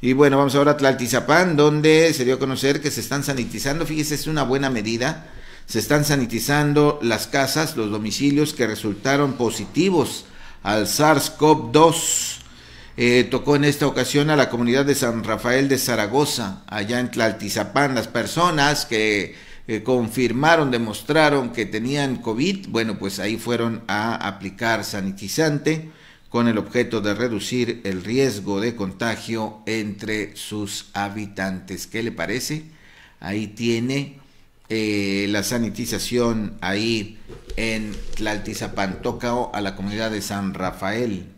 Y bueno, vamos ahora a Tlaltizapán, donde se dio a conocer que se están sanitizando. Fíjese, es una buena medida. Se están sanitizando las casas, los domicilios que resultaron positivos al SARS-CoV-2. Eh, tocó en esta ocasión a la comunidad de San Rafael de Zaragoza, allá en Tlaltizapán. Las personas que eh, confirmaron, demostraron que tenían COVID, bueno, pues ahí fueron a aplicar sanitizante con el objeto de reducir el riesgo de contagio entre sus habitantes. ¿Qué le parece? Ahí tiene eh, la sanitización ahí en Tlaltizapán. Tócao a la comunidad de San Rafael.